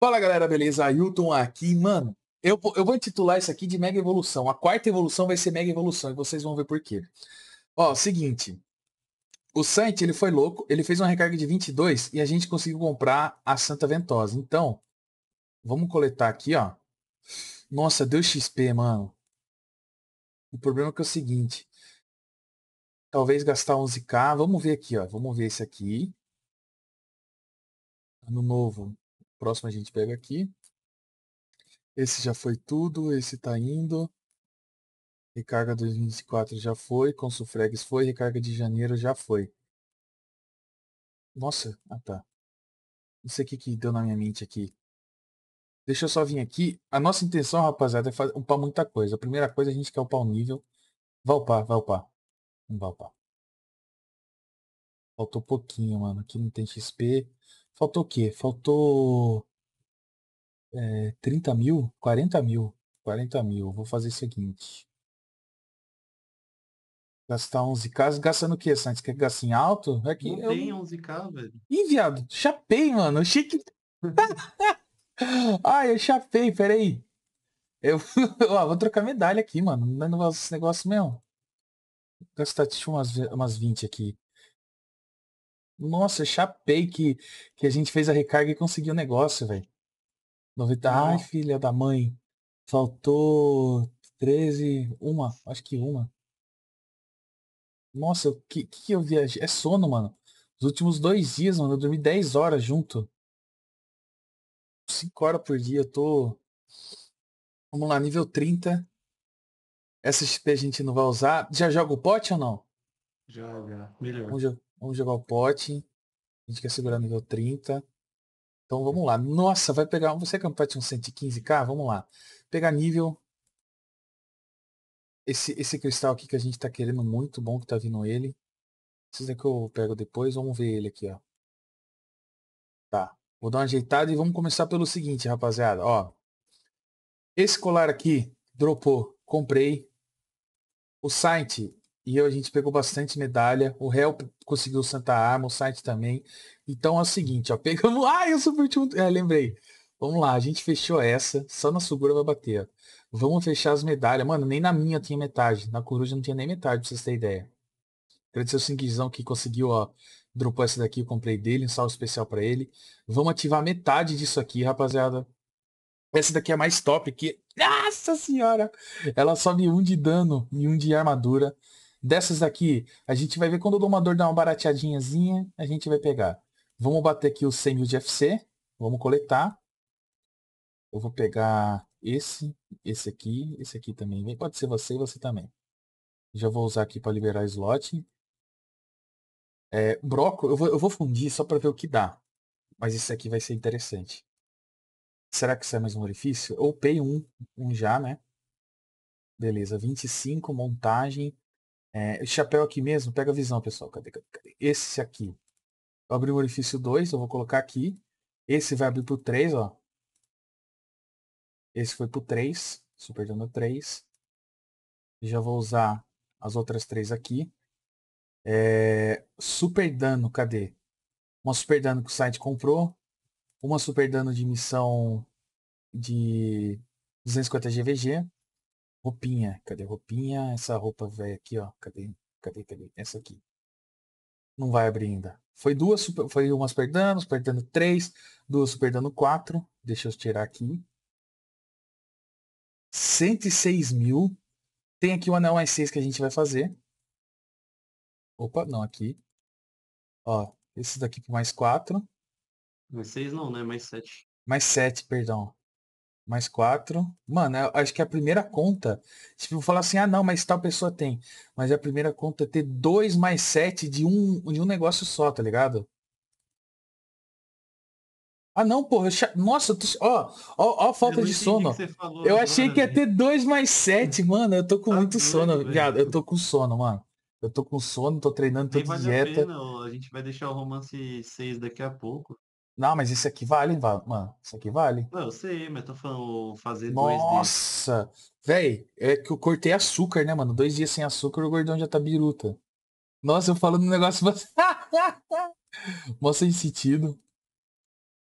Fala galera, beleza? Ailton aqui, mano. Eu, eu vou intitular isso aqui de Mega Evolução. A quarta evolução vai ser Mega Evolução e vocês vão ver por quê. Ó, seguinte. O site ele foi louco, ele fez uma recarga de 22 e a gente conseguiu comprar a Santa Ventosa. Então, vamos coletar aqui, ó. Nossa, deu XP, mano. O problema é que é o seguinte. Talvez gastar 11k. Vamos ver aqui, ó. Vamos ver esse aqui. Ano novo. Próximo a gente pega aqui. Esse já foi tudo, esse está indo. Recarga 2024 já foi, Consufregs foi, recarga de janeiro já foi. Nossa, ah tá. Isso aqui que deu na minha mente aqui. Deixa eu só vir aqui. A nossa intenção, rapaziada, é fazer, upar muita coisa. A primeira coisa, a gente quer upar o nível. Vai upar, vai upar. Vamos vai upar. Faltou pouquinho, mano. Aqui não tem XP. Faltou o quê? Faltou é, eh, 30 mil? 40 mil. 40 mil. Vou fazer o seguinte. Gastar 11k, gastando o quê, Santos? Quer gastar em alto? É que não eu... tem 11k, velho. Ih, viado, chapei, mano. Achei que... Ai, eu chapei, peraí. Eu ó, vou trocar medalha aqui, mano. Não é negócio, esse negócio mesmo. Vou gastar tipo, umas, umas 20 aqui. Nossa, chapei que, que a gente fez a recarga e conseguiu o negócio, velho. Novidade. Ah. Ai, filha da mãe. Faltou 13, uma, acho que uma. Nossa, o que, que eu viajei? É sono, mano. Os últimos dois dias, mano, eu dormi 10 horas junto. 5 horas por dia, eu tô. Vamos lá, nível 30. Essa XP a gente não vai usar. Já joga o pote ou não? Joga, melhor. Vamos jogar o pote. A gente quer segurar nível 30. Então vamos lá. Nossa, vai pegar. Você é um pet um 115k? Vamos lá. Pegar nível. Esse, esse cristal aqui que a gente tá querendo muito bom que tá vindo ele. Precisa que eu pego depois. Vamos ver ele aqui, ó. Tá. Vou dar uma ajeitada e vamos começar pelo seguinte, rapaziada. Ó. Esse colar aqui, dropou. Comprei. O site e a gente pegou bastante medalha. O Help conseguiu Santa Arma, o site também. Então é o seguinte, ó, pegamos. Ah, eu o último. É, lembrei. Vamos lá, a gente fechou essa. Só na Sugura vai bater. Vamos fechar as medalhas. Mano, nem na minha tinha metade. Na Coruja não tinha nem metade, pra vocês terem ideia. Agradecer o Singuizão que conseguiu, ó. Dropou essa daqui, eu comprei dele, um salve especial para ele. Vamos ativar metade disso aqui, rapaziada. Essa daqui é mais top que. Nossa senhora! Ela sobe um de dano e um de armadura dessas aqui, a gente vai ver quando o domador dá uma barateadinhazinha, a gente vai pegar. Vamos bater aqui os 100 mil de FC, vamos coletar. Eu vou pegar esse, esse aqui, esse aqui também. Pode ser você e você também. Já vou usar aqui para liberar slot. É, broco, eu vou, eu vou fundir só para ver o que dá. Mas isso aqui vai ser interessante. Será que isso é mais um orifício? Eu upei um, um já, né? Beleza, 25, montagem. É, esse chapéu aqui mesmo, pega a visão, pessoal. Cadê, cadê, cadê? Esse aqui. Eu abri o orifício 2, eu vou colocar aqui. Esse vai abrir para o 3, ó. Esse foi para o 3. Super dano 3. Já vou usar as outras três aqui. É, super dano, cadê? Uma super dano que o site comprou. Uma super dano de missão de 250 GVG. Roupinha, cadê roupinha? Essa roupa velha aqui, ó. Cadê? Cadê, cadê? Essa aqui. Não vai abrir ainda. Foi duas, super, foi umas perdendo, perdendo três, duas perdendo quatro. Deixa eu tirar aqui. 106 mil. Tem aqui o anel mais seis que a gente vai fazer. Opa, não, aqui. Ó, esse daqui por mais quatro. Mais seis não, né? Mais sete. Mais sete, perdão mais quatro. Mano, acho que a primeira conta, tipo, falar assim, ah não, mas tal pessoa tem. Mas a primeira conta é ter dois mais sete de um, de um negócio só, tá ligado? Ah não, porra, nossa, ó, ó, ó falta de sono. eu achei que ia ter dois mais sete, mano. Eu tô com tá muito doido, sono, viado. Eu tô com sono, mano. Eu tô com sono, tô treinando, tô de dieta. A, pena, a gente vai deixar o romance 6 daqui a pouco. Não, mas isso aqui vale, mano. Isso aqui vale. Não, eu sei, mas tô falando fazer Nossa, dois velho, é que eu cortei açúcar, né, mano? Dois dias sem açúcar, o gordão já tá biruta. Nossa, eu falo um negócio mostra em sentido.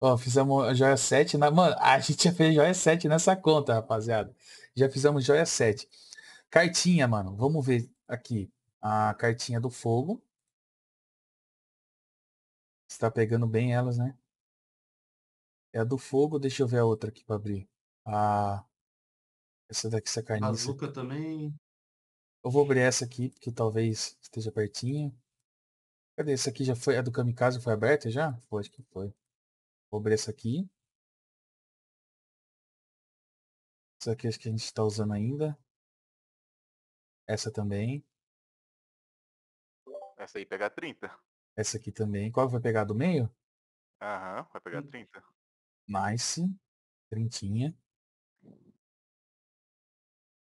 Ó, fizemos joia 7 na... Né? Mano, a gente já fez joia 7 nessa conta, rapaziada. Já fizemos joia 7. Cartinha, mano. Vamos ver aqui. A cartinha do fogo. Está pegando bem elas, né? É a do fogo, deixa eu ver a outra aqui pra abrir. Ah, Essa daqui, essa carniça. Azuca também. Eu vou abrir essa aqui, porque talvez esteja pertinho. Cadê? Essa aqui já foi. A do Kamikaze foi aberta já? Foi, acho que foi. Vou abrir essa aqui. Essa aqui acho que a gente está usando ainda. Essa também. Essa aí pega 30. Essa aqui também. Qual vai pegar do meio? Aham, vai pegar 30. Hum. Nice. Trintinha.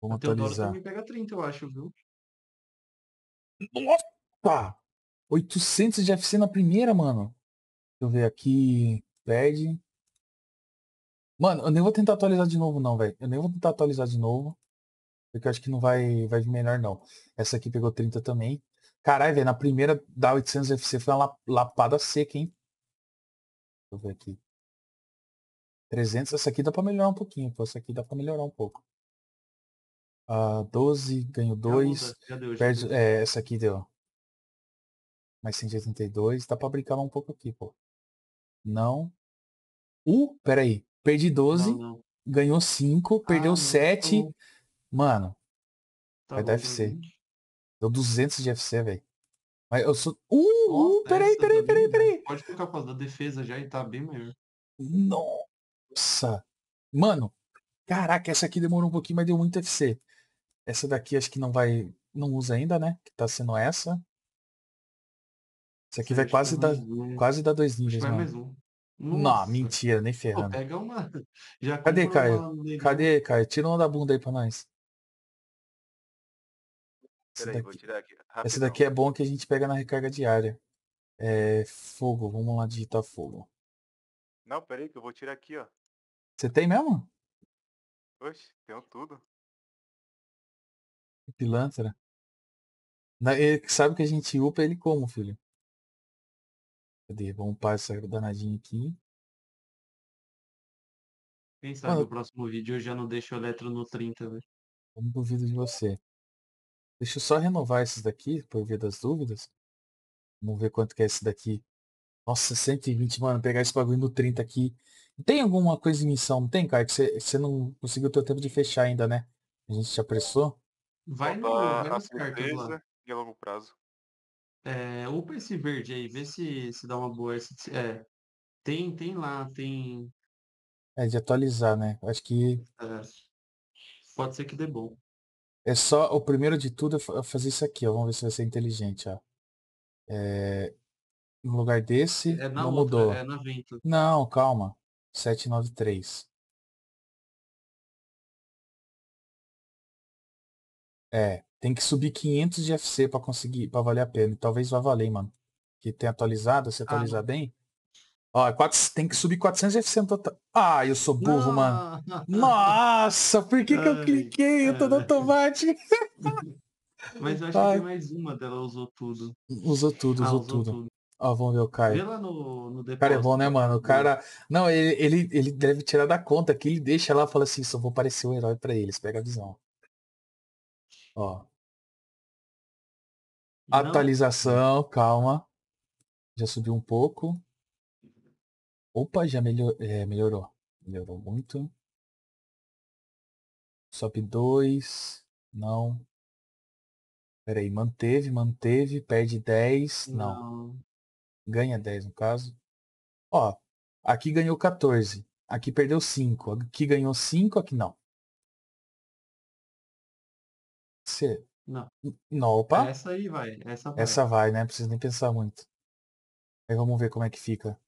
Vamos a Teodoro atualizar. também pega 30, eu acho, viu? Nossa! 800 de FC na primeira, mano. Deixa eu ver aqui. Pede. Mano, eu nem vou tentar atualizar de novo, não, velho. Eu nem vou tentar atualizar de novo. Porque eu acho que não vai, vai vir melhor, não. Essa aqui pegou 30 também. Caralho, velho, na primeira da 800 FC foi uma lapada seca, hein? Deixa eu ver aqui. 300, essa aqui dá pra melhorar um pouquinho, pô. Essa aqui dá pra melhorar um pouco. Uh, ah, 12, ganho 2. Perde, é, essa aqui deu. Mais 182. Dá pra brincar um pouco aqui, pô. Não. Uh, peraí. Perdi 12. Não, não. Ganhou 5. Perdeu ah, 7. Não. Mano. Tá vai bom, dar FC. Gente. Deu 200 de FC, velho. Mas eu sou. Uh, uh peraí, peraí, peraí, peraí. Pode com a defesa já e tá bem maior. Nossa. Nossa! Mano, caraca, essa aqui demorou um pouquinho, mas deu muito FC. Essa daqui acho que não vai. Não usa ainda, né? Que tá sendo essa. Essa aqui vai quase dar, né? quase dar dois ninjas, vai mano. Não, mentira, nem ferrando. Pô, pega uma. Já Cadê, Caio? Uma... Cadê, Caio? Tira uma da bunda aí pra nós. Essa daqui... essa daqui é bom que a gente pega na recarga diária. É fogo, vamos lá digitar fogo. Não, peraí que eu vou tirar aqui, ó. Você tem mesmo? Oxe, tenho tudo. pilantra. Na- Ele sabe que a gente upa ele como, filho? Cadê? Vamos upar essa danadinha aqui. Quem ah, sabe Mano. próximo vídeo eu já não deixo o Eletro no 30, velho. Eu não duvido de você. Deixa eu só renovar esses daqui, por via das dúvidas. Vamos ver quanto que é esse daqui. Nossa, 120, mano. Pegar esse bagulho no 30 aqui tem alguma coisa em missão, não tem, cara? Que você não conseguiu ter o tempo de fechar ainda, né? A gente te apressou. Vai, no, vai nas cartas lá. Né, e a longo prazo. É, upa esse verde aí, vê se, se dá uma boa. Esse, é, tem, tem lá, tem. É de atualizar, né? Acho que. É, pode ser que dê bom. É só, o primeiro de tudo é, é fazer isso aqui, ó. Vamos ver se vai ser inteligente, ó. É, no lugar desse, é não outra, mudou. É Não, calma. 793. É, tem que subir 500 de FC para conseguir, para valer a pena. Talvez vá valer, mano. Que tem atualizado, se atualizar ah. bem. Ó, é quatro, tem que subir 400 de FC no total. Ah, eu sou burro, não. mano. Nossa, por que, que eu cliquei? Eu tô no automático. Mas eu acho Ai. que mais uma dela usou tudo. Usou tudo, ah, usou tudo. tudo. Ó, vamos ver o Caio. Vê lá no, no né, depósito. Cara é bom, né, mano? O cara. Não, ele, ele, ele deve tirar da conta que ele deixa lá e fala assim, só vou parecer um herói para eles. Pega a visão. Ó. Não. Né? Atualização, calma. Já subiu um pouco. Opa, já melhor, é, melhorou. Melhorou muito. Sobe dois Não. Peraí, manteve, manteve, perde 10. Não. não ganha 10 no caso. Ó, aqui ganhou 14, aqui perdeu 5, aqui ganhou 5, aqui não. C. Não. Não, opa. Essa aí vai. Essa vai. Essa vai, né? Precisa nem pensar muito. Aí vamos ver como é que fica.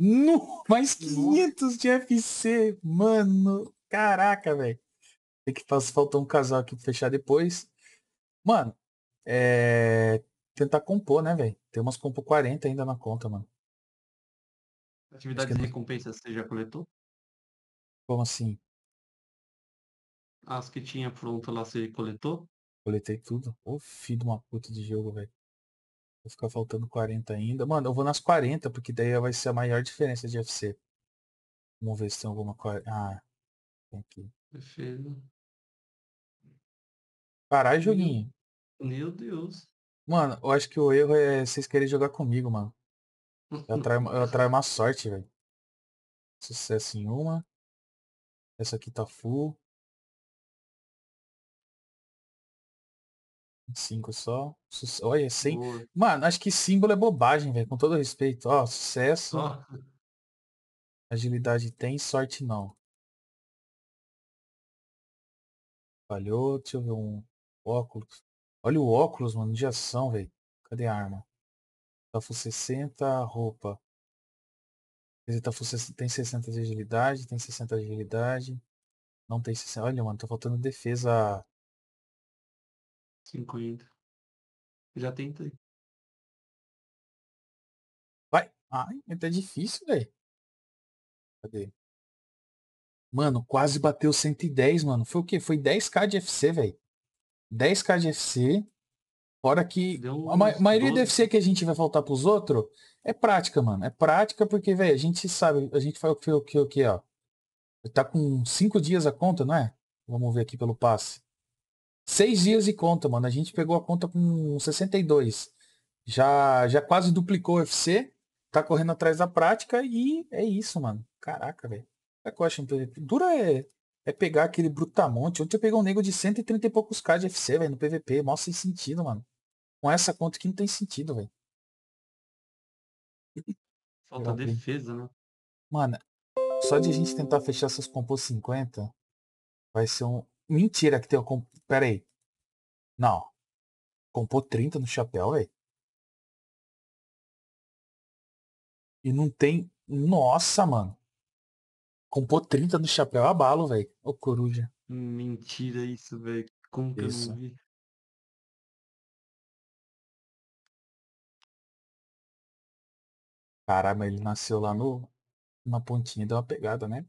No, mais 500 de FC, mano. Caraca, velho. Tem que faltar um casal aqui pra fechar depois. Mano, é tentar compor, né, velho? Tem umas compo 40 ainda na conta, mano. Atividades de recompensa você já coletou? Como assim? As que tinha pronto lá você coletou? Coletei tudo. Ô filho de uma puta de jogo, velho. Vai ficar faltando 40 ainda. Mano, eu vou nas 40, porque daí vai ser a maior diferença de FC. Vamos ver se tem alguma coisa. Ah, tem aqui. Perfeito. Caralho, joguinho. Meu Deus. Mano, eu acho que o erro é vocês querem jogar comigo, mano. Eu uhum. atraio, eu atraio uma sorte, velho. Sucesso é em uma. Essa aqui tá full. Cinco só. Su Olha, Sem... Mano, acho que símbolo é bobagem, velho. Com todo respeito. Ó, sucesso. Oh. Agilidade tem, sorte não. Falhou. Deixa eu ver um óculos. Olha o óculos, mano, de ação, velho. Cadê a arma? Tá Tafu 60, roupa. Tafu tá tem 60 de agilidade, tem 60 de agilidade. Não tem 60. Olha, mano, tá faltando defesa. 50. Já tentei. Vai. Ai, é tá difícil, velho. Cadê? Mano, quase bateu 110, mano. Foi o quê? Foi 10k de FC, velho. 10k de FC, fora que a ma maioria 12. do FC que a gente vai para pros outros é prática, mano. É prática porque, velho, a gente sabe, a gente faz o que, o que, o que, ó. Tá com 5 dias a conta, não é? Vamos ver aqui pelo passe. 6 dias e conta, mano. A gente pegou a conta com 62. Já, já quase duplicou o FC. Tá correndo atrás da prática e é isso, mano. Caraca, velho. É coxa, Dura é é pegar aquele Brutamonte. Ontem eu peguei um nego de 130 e poucos K de FC, velho, no PVP. Mó sem sentido, mano. Com essa conta que não tem sentido, velho. Falta defesa, né? Mano, só de a gente tentar fechar essas compôs 50, vai ser um... Mentira que tem o... Comp... Pera aí. Não. Compô 30 no chapéu, velho. E não tem... Nossa, mano. Compô 30 no chapéu abalo velho. Ô, coruja. Mentira isso, velho. Como que isso. eu não vi? Caramba, ele nasceu lá no, na pontinha deu uma pegada, né?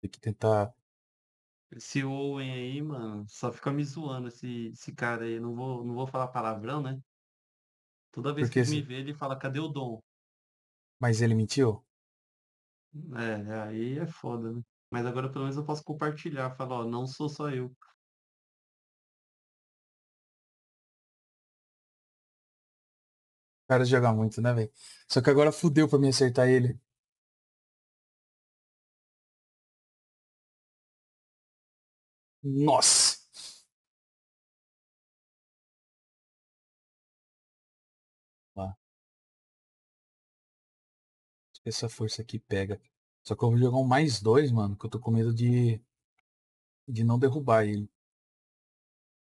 Tem que tentar. Esse Owen aí, mano, só fica me zoando esse, esse cara aí. Não vou, não vou falar palavrão, né? Toda vez Porque que esse... me vê, ele fala, cadê o Dom? Mas ele mentiu? É, aí é foda, né? Mas agora pelo menos eu posso compartilhar, falar, ó, não sou só eu. Cara jogar muito, né, velho? Só que agora fudeu pra me acertar ele. Nossa! essa força aqui pega. Só que eu vou jogar um mais dois, mano, que eu tô com medo de, de não derrubar ele.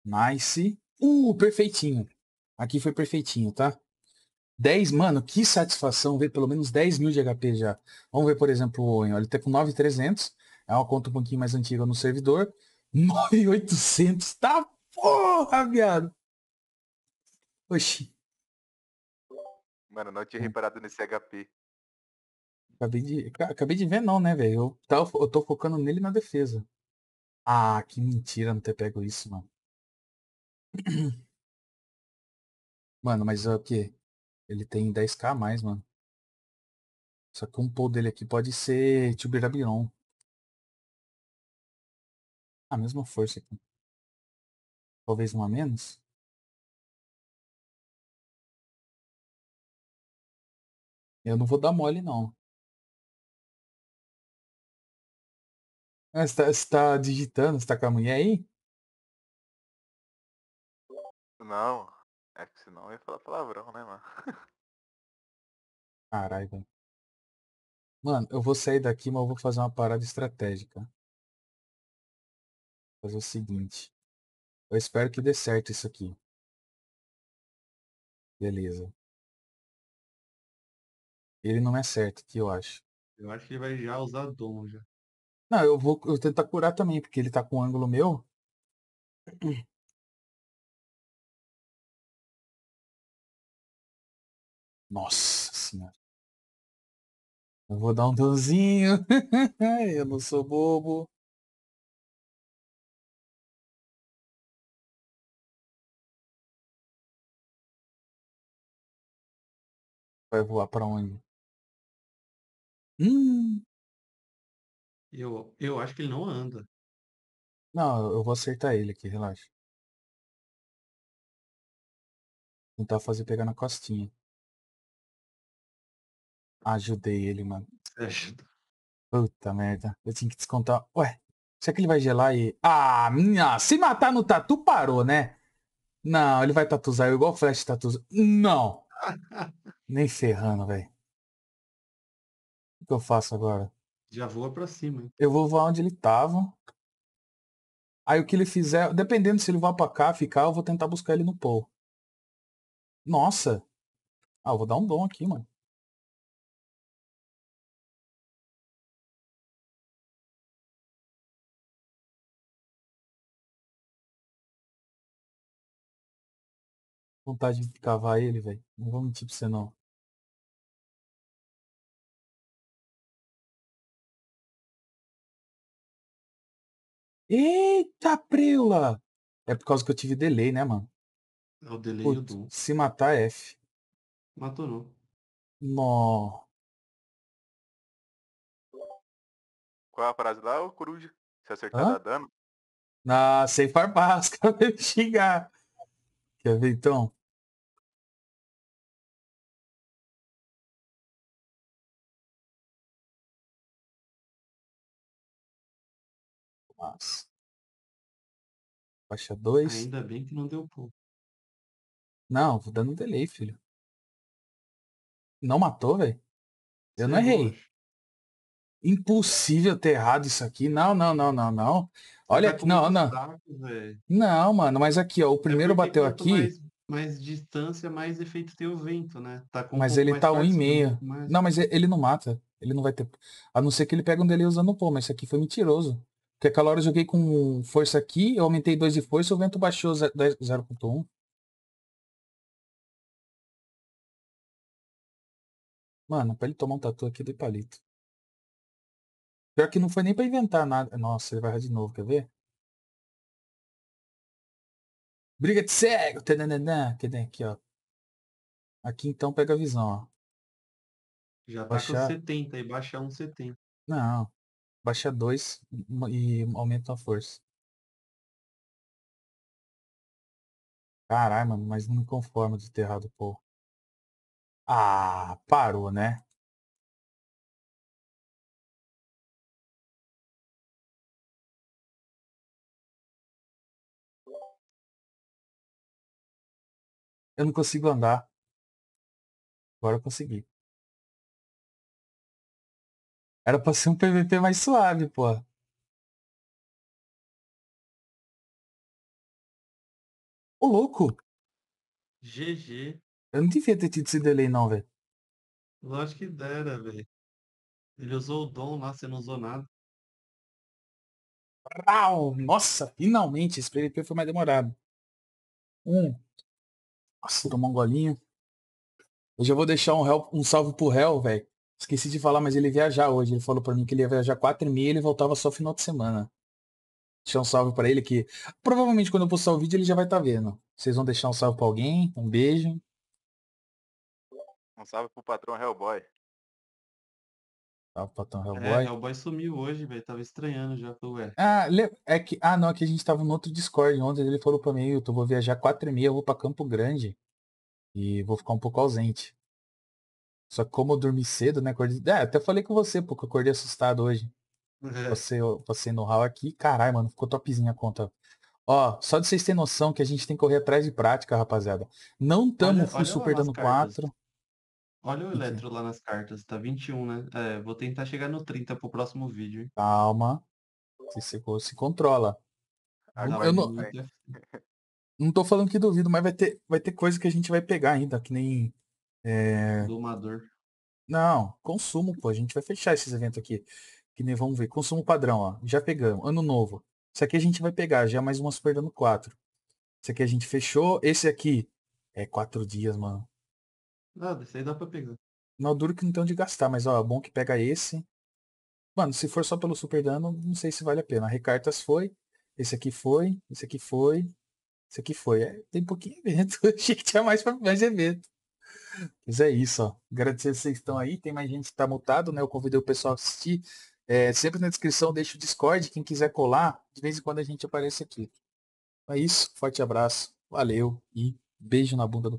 Nice. Uh, perfeitinho. Aqui foi perfeitinho, tá? 10, mano, que satisfação ver pelo menos 10 mil de HP já. Vamos ver, por exemplo, o Owen. Ele tá com 9,300. É uma conta um pouquinho mais antiga no servidor. 9,800. Tá porra, viado. Oxi. Mano, não tinha hum. reparado nesse HP. Acabei de, acabei de ver, não, né, velho? Eu, tá, eu tô focando nele na defesa. Ah, que mentira não ter pego isso, mano. Mano, mas é o que? Ele tem 10k a mais, mano. Só que um pull dele aqui pode ser Tibirabiron. A mesma força aqui. Talvez uma menos. Eu não vou dar mole, não. Ah, você tá, tá digitando? Você tá com a mulher aí? Não, é que senão eu ia falar palavrão, né, mano? Caralho, velho. Mano, eu vou sair daqui, mas eu vou fazer uma parada estratégica. Vou fazer o seguinte. Eu espero que dê certo isso aqui. Beleza. Ele não é certo, que eu acho. Eu acho que ele vai já usar dom já. Não, eu vou eu tentar curar também, porque ele tá com um ângulo meu. Nossa senhora. Eu vou dar um danzinho. eu não sou bobo. Vai voar para onde? Hum. Eu, eu acho que ele não anda. Não, eu vou acertar ele aqui, relaxa. Tentar tá fazer pegar na costinha. Ajudei ele, mano. Ajuda. Puta merda. Eu tinha que descontar. Ué, será que ele vai gelar e. Ah, minha! Se matar no tatu, parou, né? Não, ele vai tatuzar eu igual Flash tatuzar. Não! Nem ferrando, velho. O que eu faço agora? Já voa pra cima. Eu vou voar onde ele tava. Aí o que ele fizer, dependendo se ele voar pra cá, ficar, eu vou tentar buscar ele no pool. Nossa! Ah, eu vou dar um dom aqui, mano. Vontade de cavar ele, velho. Não vou mentir pra você não. Eita, Prila! É por causa que eu tive delay, né, mano? É o delay Putz, do. Se matar, é F. Matou não. Nó. Qual é a frase lá, ô Coruja? Se acertar, Hã? dá dano? Ah, sem farpar, os caras vão me xingar. Quer ver então? Nossa. Baixa 2. Ainda bem que não deu pulo. Não, vou dando um delay, filho. Não matou, velho? Eu Sim, não errei. Poxa. Impossível ter errado isso aqui. Não, não, não, não, não. Olha, tá não, não. Dados, não, mano, mas aqui, ó, o é primeiro é bateu aqui. Mais, mais, distância, mais efeito tem o vento, né? Tá com mas um ele tá um e meio. Não, mas ele não mata. Ele não vai ter. A não ser que ele pegue um delay usando o pô, mas isso aqui foi mentiroso. Porque a hora eu joguei com força aqui, eu aumentei 2 de força, o vento baixou 0.1. Mano, pra ele tomar um tatu aqui do palito. Pior que não foi nem pra inventar nada. Nossa, ele vai errar de novo, quer ver? Briga de cego! que tem aqui, ó. Aqui então pega a visão, ó. Já tá baixar... com 70 e baixa 1,70. Não. Baixa dois e aumenta a força. Caralho, mano, mas não me conformo de ter errado, povo. Ah, parou, né? Eu não consigo andar. Agora eu consegui. Era pra ser um PVP mais suave, pô. Ô, louco! GG. Eu não devia ter tido esse delay, não, velho. Lógico que dera, velho. Ele usou o dom lá, você não usou nada. Uau! Nossa, finalmente! Esse PVP foi mais demorado. Um. Nossa, tomou um golinho. Eu já vou deixar um, help, um salve pro réu, velho. Esqueci de falar, mas ele ia viajar hoje. Ele falou para mim que ele ia viajar 4 e meia e ele voltava só final de semana. Deixar um salve para ele que provavelmente quando eu postar o vídeo ele já vai estar tá vendo. Vocês vão deixar um salve para alguém? Um beijo. Um salve pro patrão Hellboy. Salve, patrão é, Hellboy. É, Hellboy sumiu hoje, velho. Tava estranhando já. Ué. Ah, é que, ah, não, é que a gente tava no outro Discord ontem. Ele falou para mim, eu tô, vou viajar 4 e meia, eu vou para Campo Grande. E vou ficar um pouco ausente. Só que como eu dormi cedo, né? Acordei... É, até falei com você, porque eu acordei assustado hoje. Uhum. Você, você no hall aqui, caralho, mano, ficou topzinha a conta. Ó, só de vocês terem noção que a gente tem que correr atrás de prática, rapaziada. Não tamo olha, full olha super dando 4. Olha o Eletro lá nas cartas, tá 21, né? É, vou tentar chegar no 30 pro próximo vídeo. Hein? Calma. se, se controla. Ah, eu é não, é, não tô falando que duvido, mas vai ter, vai ter coisa que a gente vai pegar ainda, que nem é... Domador. Não, consumo, pô. A gente vai fechar esses eventos aqui. Que nem vamos ver. Consumo padrão, ó. Já pegamos. Ano novo. Isso aqui a gente vai pegar, já é mais uma Super Dano 4. Isso aqui a gente fechou. Esse aqui é quatro dias, mano. Nada, ah, isso aí dá pra pegar. Não, duro que não tem onde gastar, mas ó, bom que pega esse. Mano, se for só pelo super dano, não sei se vale a pena. Recartas foi. Esse aqui foi. Esse aqui foi. Esse aqui foi. É, tem pouquinho evento. Achei que tinha mais, pra, mais evento. Mas é isso, ó. Agradecer vocês que estão aí. Tem mais gente que tá mutado, né? Eu convidei o pessoal a assistir. É, sempre na descrição deixa o Discord, quem quiser colar, de vez em quando a gente aparece aqui. É isso, forte abraço, valeu e beijo na bunda do